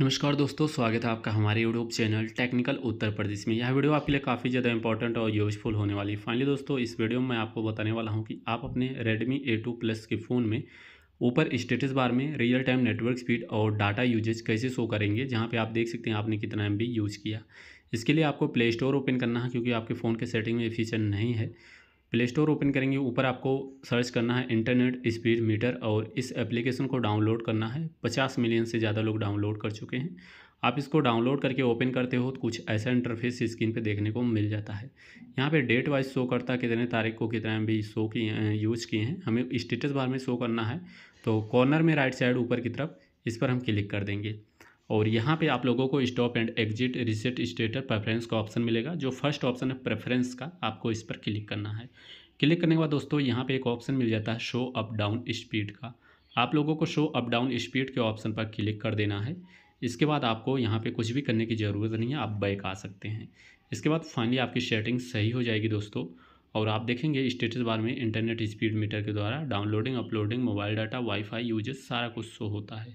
नमस्कार दोस्तों स्वागत है आपका हमारे YouTube channel technical Uttar Pradesh में यह वीडियो आपके लिए काफ़ी ज़्यादा इंपॉर्टेंट और यूजफुल होने वाली है फाइनली दोस्तों इस वीडियो में मैं आपको बताने वाला हूं कि आप अपने Redmi A2 Plus के फ़ोन में ऊपर स्टेटस बार में रियल टाइम नेटवर्क स्पीड और डाटा यूजेज कैसे शो करेंगे जहाँ पर आप देख सकते हैं आपने कितना एम यूज़ किया इसके लिए आपको प्ले स्टोर ओपन करना है क्योंकि आपके फ़ोन के सेटिंग में फीचर नहीं है प्ले स्टोर ओपन करेंगे ऊपर आपको सर्च करना है इंटरनेट स्पीड मीटर और इस एप्लीकेशन को डाउनलोड करना है पचास मिलियन से ज़्यादा लोग डाउनलोड कर चुके हैं आप इसको डाउनलोड करके ओपन करते हो तो कुछ ऐसा इंटरफेस स्क्रीन पे देखने को मिल जाता है यहाँ पे डेट वाइज शो करता है कितने तारीख को कितने भी शो किए यूज़ किए हैं हमें स्टेटस बार में शो करना है तो कॉर्नर में राइट साइड ऊपर की तरफ इस पर हम क्लिक कर देंगे और यहाँ पे आप लोगों को stop and exit reset state preference का ऑप्शन मिलेगा जो फर्स्ट ऑप्शन है प्रेफरेंस का आपको इस पर क्लिक करना है क्लिक करने के बाद दोस्तों यहाँ पे एक ऑप्शन मिल जाता है शो अप डाउन स्पीड का आप लोगों को शो अप डाउन स्पीड के ऑप्शन पर क्लिक कर देना है इसके बाद आपको यहाँ पर कुछ भी करने की ज़रूरत नहीं है आप बैक आ सकते हैं इसके बाद फाइनली आपकी सेटिंग सही हो जाएगी दोस्तों और आप देखेंगे स्टेटस बार में इंटरनेट स्पीड मीटर के द्वारा downloading uploading mobile data wifi usages सारा कुछ शो होता है